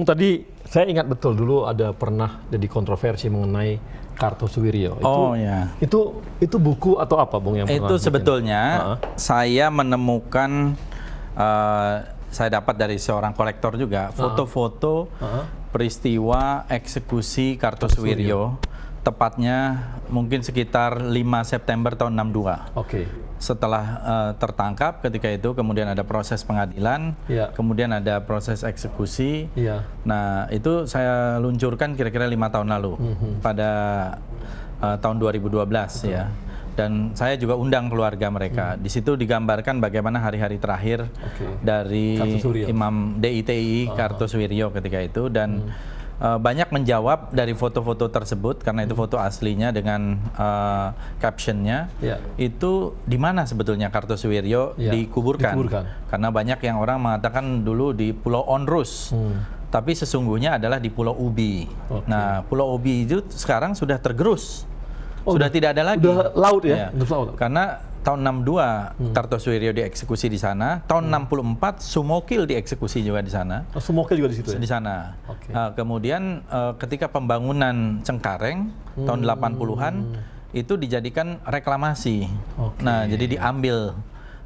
Bung tadi saya ingat betul dulu ada pernah jadi kontroversi mengenai kartu Itu, oh ya. Itu itu buku atau apa Bung yang Itu sebetulnya uh -huh. saya menemukan uh, saya dapat dari seorang kolektor juga foto-foto uh -huh. peristiwa eksekusi kartu Suwiryo tepatnya mungkin sekitar 5 September tahun 62. Oke. Okay. Setelah uh, tertangkap ketika itu kemudian ada proses pengadilan, yeah. kemudian ada proses eksekusi. Yeah. Nah, itu saya luncurkan kira-kira lima tahun lalu mm -hmm. pada uh, tahun 2012 Betul. ya. Dan saya juga undang keluarga mereka. Hmm. Di situ digambarkan bagaimana hari-hari terakhir okay. dari Imam DITI uh ketika itu dan mhm. Eh, banyak menjawab dari foto-foto tersebut karena itu foto aslinya dengan uh, captionnya ya. itu di mana sebetulnya Kartosuwiryo ya. dikuburkan. dikuburkan karena banyak yang orang mengatakan dulu di Pulau Onrus hmm. tapi sesungguhnya adalah di Pulau Ubi okay. nah Pulau Ubi itu sekarang sudah tergerus Oh, sudah tidak ada lagi. sudah laut ya, ya. laut. Karena tahun 62 hmm. Tarto Suwiryo dieksekusi di sana, tahun hmm. 64 Sumokil dieksekusi juga di sana. Oh, Sumokil juga di situ ya? Di sana. Okay. Uh, eh, kemudian uh, ketika pembangunan Cengkareng hmm. tahun 80-an itu dijadikan reklamasi. Okay. Nah, jadi diambil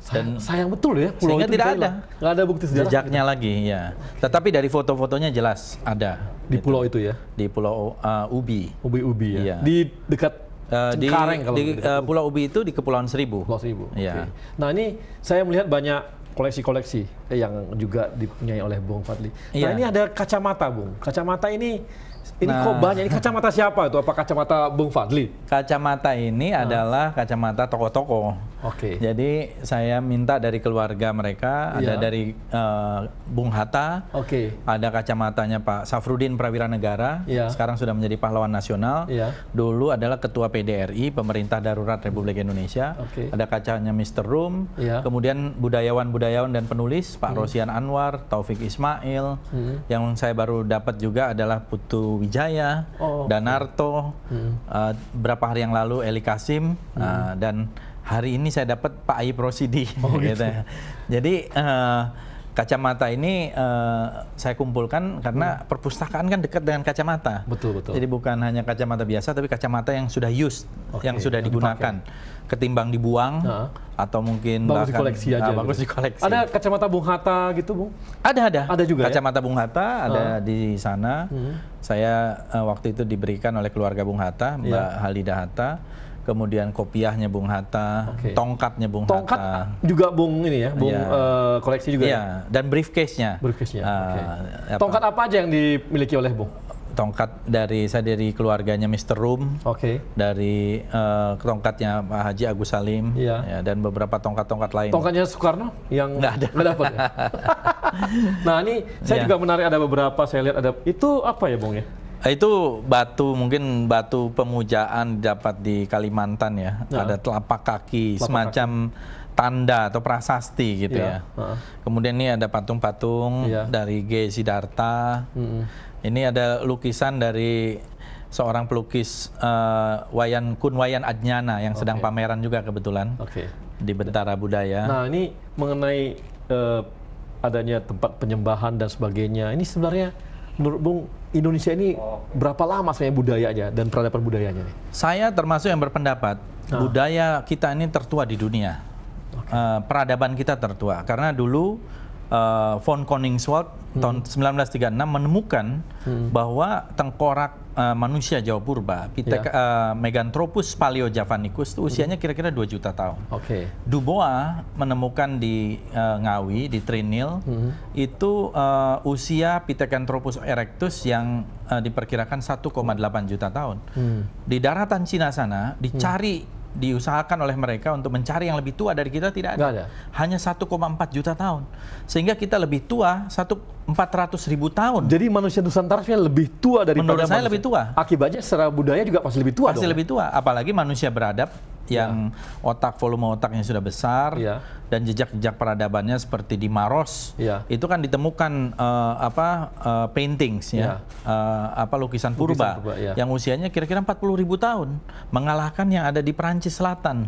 dan sayang betul ya pulau sehingga itu tidak ada nggak ada bukti sejarah jejaknya gitu. lagi ya tetapi dari foto-fotonya jelas ada di gitu. pulau itu ya di pulau uh, Ubi Ubi Ubi ya ya di dekat Uh, di kalau di uh, Pulau Ubi itu di Kepulauan Seribu. Pulau Seribu. Ya. Okay. Nah ini saya melihat banyak koleksi-koleksi eh, yang juga dipunyai oleh Bung Fadli. Ya. ini ada kacamata Bung. Kacamata ini ini nah, kok banyak? Ini kacamata siapa itu? Apa kacamata Bung Fadli? Kacamata ini nah. adalah kacamata toko-toko. Oke. Okay. Jadi saya minta dari keluarga mereka, yeah. ada iya. dari uh, Bung Hatta, okay. ada kacamatanya Pak Safrudin Prawira Negara, yeah. sekarang sudah menjadi pahlawan nasional. Yeah. Dulu adalah Ketua PDRI, Pemerintah Darurat Republik Indonesia. Okay. Ada kacanya Mr. Room, yeah. kemudian budayawan-budayawan dan penulis Pak mm. Rosian Anwar, Taufik Ismail, mm. yang saya baru dapat juga adalah Putu Wijaya, oh, Danarto, mm. uh, berapa hari yang lalu Eli Kasim mm. uh, dan hari ini saya dapat Pak Ayi Prosidi. Oh, gitu. gitu. Ya. Jadi uh, kacamata ini uh, saya kumpulkan karena hmm. perpustakaan kan dekat dengan kacamata. Betul betul. Jadi bukan hanya kacamata biasa tapi kacamata yang sudah used, okay, yang sudah yang digunakan. Dipakai. Ketimbang dibuang nah. atau mungkin bagus bahkan, di koleksi aja. Nah, bagus di koleksi. Ada kacamata Bung Hatta gitu, Bung? Ada ada. Ada juga. Ya? Kacamata ya? Bung Hatta ada di sana. Hmm. Saya uh, waktu itu diberikan oleh keluarga Bung Hatta, Mbak yeah. Halida Hatta kemudian kopiahnya Bung Hatta, okay. tongkatnya Bung Tongkat Hatta. juga Bung ini ya, Bung yeah. Iya. uh, koleksi juga. Iya, yeah. dan briefcase-nya. Briefcase-nya. Uh, ah, okay. Tongkat apa aja yang dimiliki oleh Bung? Tongkat dari saya dari keluarganya Mr. Room, okay. dari uh, tongkatnya Pak Haji Agus Salim, yeah. ya, dan beberapa tongkat-tongkat lain. Tongkatnya Soekarno yang nggak ada, nggak dapat. ya? nah ini saya yeah. juga menarik ada beberapa saya lihat ada itu apa ya Bung ya? Eh, itu batu mungkin batu pemujaan dapat di Kalimantan ya. ya. Ada telapak kaki telapak semacam kaki. tanda atau prasasti gitu ya. ya. Kemudian ini ada patung-patung ya. dari G Sidarta. Hmm. Ini ada lukisan dari seorang pelukis uh, Wayan Kun Wayan Adnyana yang sedang okay. pameran juga kebetulan. Okay. Di Bentara Budaya. Nah, ini mengenai uh, adanya tempat penyembahan dan sebagainya. Ini sebenarnya menurut Bung Indonesia ini oh, berapa lama sebenarnya budayanya dan peradaban budayanya? Nih? Saya termasuk yang berpendapat ah. budaya kita ini tertua di dunia. Okay. Uh, eh, peradaban kita tertua karena dulu uh, von Koningswald hmm. tahun 1936 menemukan hmm. bahwa tengkorak uh, manusia Jawa purba, Pitek, yeah. Ya. Eh, uh, Meganthropus paleojavanicus itu usianya hmm. kira-kira dua 2 juta tahun. Oke. Okay. Dubois menemukan di uh, Ngawi di Trinil mm -hmm. itu uh, usia Pithecanthropus erectus yang uh, diperkirakan 1,8 juta tahun. Mm. Di daratan Cina sana dicari mm diusahakan oleh mereka untuk mencari yang lebih tua dari kita tidak ada. ada. Hanya 1,4 juta tahun. Sehingga kita lebih tua 1 400 ribu tahun. Jadi manusia Nusantara lebih tua dari Menurut saya manusia. lebih tua. Akibatnya secara budaya juga pasti lebih tua Pasti dong. lebih tua. Apalagi manusia beradab yang yeah. Hmm. otak volume otaknya sudah besar yeah. dan jejak-jejak peradabannya seperti di Maros yeah. itu kan ditemukan uh, apa uh, paintings ya uh, apa lukisan purba, lukisan purba iya. yang usianya kira-kira 40 ribu tahun mengalahkan yang ada di Perancis Selatan.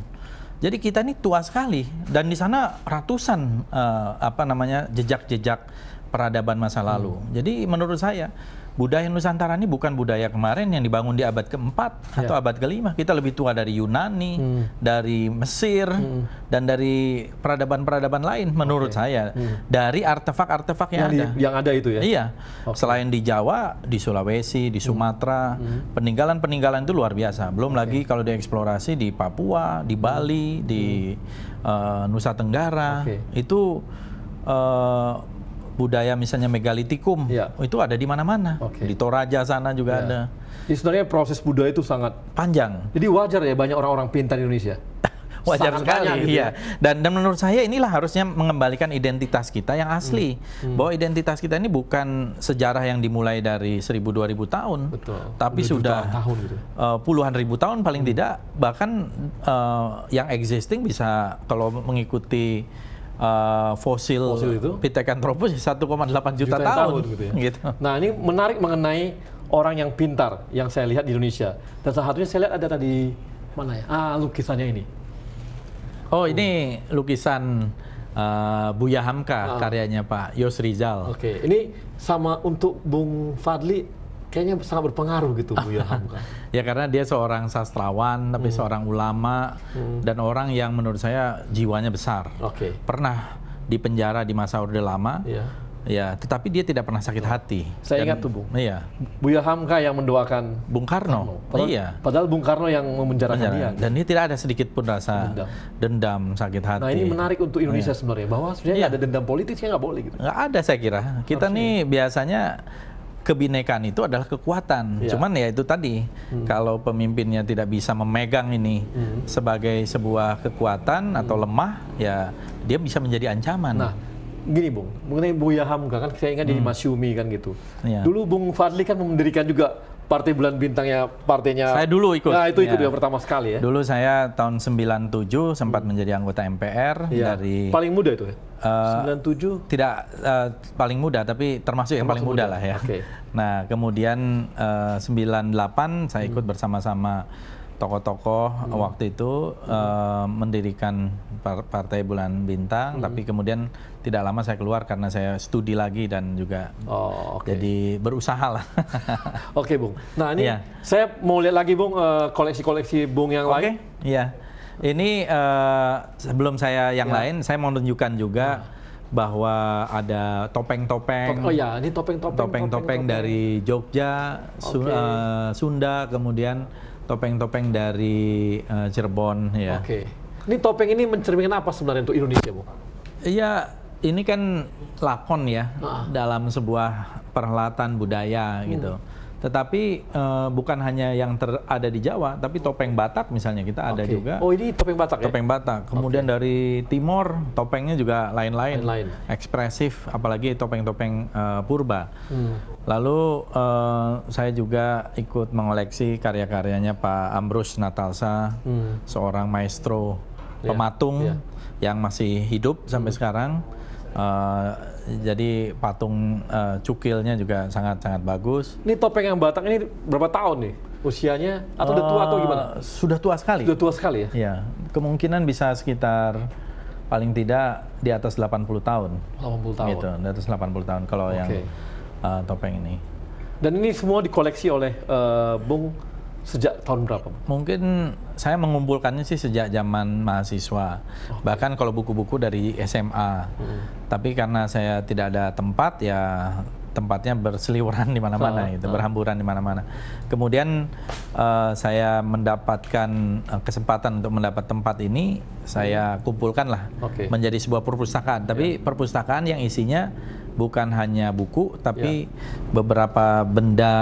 Jadi kita ini tua sekali dan di sana ratusan uh, apa namanya jejak-jejak peradaban masa lalu. Hmm. Jadi menurut saya budaya Nusantara ini bukan budaya kemarin yang dibangun di abad keempat yeah. atau abad kelima. Kita lebih tua dari Yunani, hmm. dari Mesir, hmm. dan dari peradaban-peradaban lain menurut okay. saya. Hmm. Dari artefak-artefak yang, yang ada. Di, yang ada itu ya? Iya. Okay. Selain di Jawa, di Sulawesi, di hmm. Sumatera, hmm. peninggalan-peninggalan itu luar biasa. Belum okay. lagi kalau dieksplorasi di Papua, di hmm. Bali, di uh, Nusa Tenggara. Okay. Itu... Uh, budaya misalnya megalitikum ya. itu ada di mana-mana okay. di Toraja sana juga ya. ada. Jadi sebenarnya proses budaya itu sangat panjang. Jadi wajar ya banyak orang-orang pintar di Indonesia. wajar Sangat sekali. Gitu iya. Ya. Dan, dan menurut saya inilah harusnya mengembalikan identitas kita yang asli. Hmm. Hmm. Bahwa identitas kita ini bukan sejarah yang dimulai dari 1000 2000 tahun. Betul. Tapi Udah sudah tahun gitu. uh, puluhan ribu tahun paling hmm. tidak bahkan uh, yang existing bisa kalau mengikuti uh, fosil, fosil itu Pithecanthropus 1,8 ya, juta, juta tahun, tahun gitu, ya. gitu. Nah, ini menarik mengenai orang yang pintar yang saya lihat di Indonesia. Dan salah satunya saya lihat ada tadi mana ya? Ah, lukisannya ini. Oh, hmm. ini lukisan uh, Buya Hamka ah. karyanya Pak Yos Rizal. Oke, okay. ini sama untuk Bung Fadli kayaknya sangat berpengaruh gitu Bu Buya Hamka. ya karena dia seorang sastrawan tapi hmm. seorang ulama hmm. dan orang yang menurut saya jiwanya besar. Oke. Okay. Pernah penjara di masa Orde Lama. Yeah. Ya, tetapi dia tidak pernah sakit hati. Saya ingat tuh, Bung. Iya. Buya Hamka yang mendoakan Bung Karno. Karno. Padahal, iya. Padahal Bung Karno yang memenjarakan Menjara. dia. Dan dia tidak ada sedikit pun rasa dendam, dendam sakit nah, hati. Nah, ini menarik untuk Indonesia iya. sebenarnya bahwa sebenarnya iya. ada dendam politik sih nggak boleh gitu. Nggak ada saya kira. Kita Harus nih ini. biasanya kebinekaan itu adalah kekuatan. Ya. Cuman ya itu tadi hmm. kalau pemimpinnya tidak bisa memegang ini hmm. sebagai sebuah kekuatan hmm. atau lemah, ya dia bisa menjadi ancaman. Nah, gini Bung, mengenai Buya Hamka kan saya ingat hmm. di Yumi kan gitu. Ya. Dulu Bung Fadli kan mendirikan juga partai bulan bintangnya partainya saya dulu ikut nah itu ikut yang pertama sekali ya dulu saya tahun 97 sempat hmm. menjadi anggota MPR ya. dari paling muda itu ya Uh, eh, 97 tidak uh, paling muda tapi termasuk yang paling muda, muda lah ya. Okay. Nah, kemudian eh, uh, 98 saya ikut hmm. bersama-sama tokoh-tokoh hmm. waktu itu hmm. mendirikan partai Bulan Bintang, hmm. tapi kemudian tidak lama saya keluar karena saya studi lagi dan juga oh, okay. jadi berusaha lah. Oke, okay, Bung. Nah ini yeah. saya mau lihat lagi, Bung, koleksi-koleksi uh, Bung yang okay. lain. Iya. Yeah. Ini uh, sebelum saya yang ya. lain, saya mau tunjukkan juga ya. bahwa ada topeng-topeng. oh ya, ini topeng-topeng. Topeng-topeng dari Jogja, okay. uh, eh, Sunda, kemudian topeng-topeng dari uh, Cirebon. Ya. Oke. Okay. Ini topeng ini mencerminkan apa sebenarnya untuk Indonesia, Bu? Iya, ini kan lakon ya nah. dalam sebuah perhelatan budaya gitu. hmm. gitu. Tetapi uh, bukan hanya yang ter ada di Jawa, tapi topeng Batak misalnya kita ada okay. juga. Oh ini topeng Batak ya? Topeng Batak. Kemudian okay. dari Timor topengnya juga lain-lain, ekspresif, apalagi topeng-topeng uh, purba. Hmm. Lalu uh, saya juga ikut mengoleksi karya-karyanya Pak Ambrus Natalsa, hmm. seorang maestro iya. pematung Yeah. yang masih hidup sampai hmm. sekarang. Uh, jadi patung uh, cukilnya juga sangat-sangat bagus. Ini topeng yang batang ini berapa tahun nih usianya? Atau uh, udah tua atau eh, gimana? Sudah tua sekali. Sudah tua sekali ya? Ya kemungkinan bisa sekitar paling tidak di atas 80 tahun. 80 tahun. Gitu, di atas 80 tahun kalau okay. yang uh, topeng ini. Dan ini semua dikoleksi oleh uh, Bung Sejak tahun berapa? Mungkin saya mengumpulkannya sih sejak zaman mahasiswa. Oh. Bahkan kalau buku-buku dari SMA. Hmm. Tapi karena saya tidak ada tempat ya tempatnya berseliweran di mana-mana gitu, hmm. berhamburan di mana-mana. Kemudian uh, saya mendapatkan uh, kesempatan untuk mendapat tempat ini, saya hmm. kumpulkanlah okay. menjadi sebuah perpustakaan. Tapi ya. perpustakaan yang isinya bukan hanya buku, tapi yeah. beberapa benda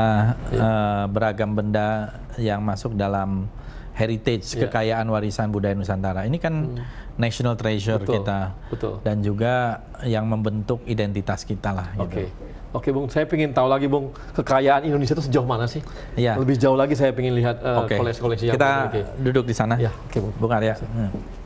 yeah. Ya. uh, beragam benda yang masuk dalam heritage yeah. kekayaan warisan budaya Nusantara. Ini kan hmm. national treasure betul, kita betul. dan juga yang membentuk identitas kita lah. Oke, okay. gitu. oke okay, Bung, saya ingin tahu lagi Bung kekayaan Indonesia itu sejauh mana sih? Yeah. Lebih jauh lagi saya ingin lihat koleksi uh, okay. koleksi -koleksi yang kita okay. duduk di sana. yeah. oke okay, Bung. Bung Arya. Hmm.